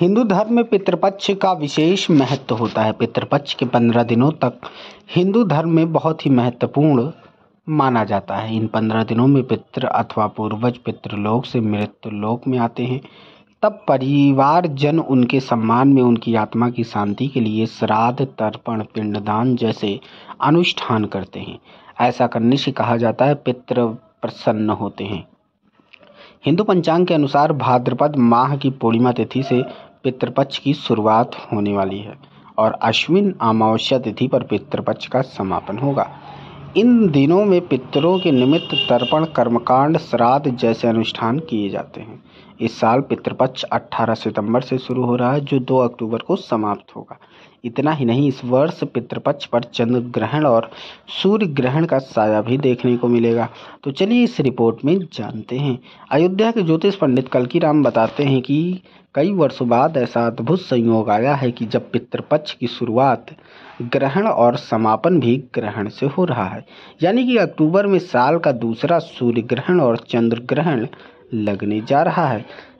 हिंदू धर्म में पितृपक्ष का विशेष महत्व होता है पितृपक्ष के पंद्रह दिनों तक हिंदू धर्म में बहुत ही महत्वपूर्ण माना जाता है इन पंद्रह दिनों में पितृ अथवा पूर्वज पितृलोक से मृत्यु लोक में आते हैं तब परिवार जन उनके सम्मान में उनकी आत्मा की शांति के लिए श्राद्ध तर्पण पिंडदान जैसे अनुष्ठान करते हैं ऐसा करने से कहा जाता है पितृ प्रसन्न होते हैं हिंदू पंचांग के अनुसार भाद्रपद माह की पूर्णिमा तिथि से पितृपक्ष की शुरुआत होने वाली है और अश्विन अमावस्या तिथि पर पितृपक्ष का समापन होगा इन दिनों में पितरों के निमित्त तर्पण कर्मकांड श्राद्ध जैसे अनुष्ठान किए जाते हैं इस साल पितृपक्ष 18 सितंबर से शुरू हो रहा है जो 2 अक्टूबर को समाप्त होगा इतना ही नहीं इस वर्ष पितृपक्ष पर चंद्र ग्रहण और सूर्य ग्रहण का साया भी देखने को मिलेगा तो चलिए इस रिपोर्ट में जानते हैं अयोध्या के ज्योतिष पंडित कलकीराम राम बताते हैं कि कई वर्षों बाद ऐसा अद्भुत संयोग आया है कि जब पितृपक्ष की शुरुआत ग्रहण और समापन भी ग्रहण से हो रहा है यानी कि अक्टूबर में साल का दूसरा सूर्य ग्रहण और चंद्र ग्रहण लगने जा रहा है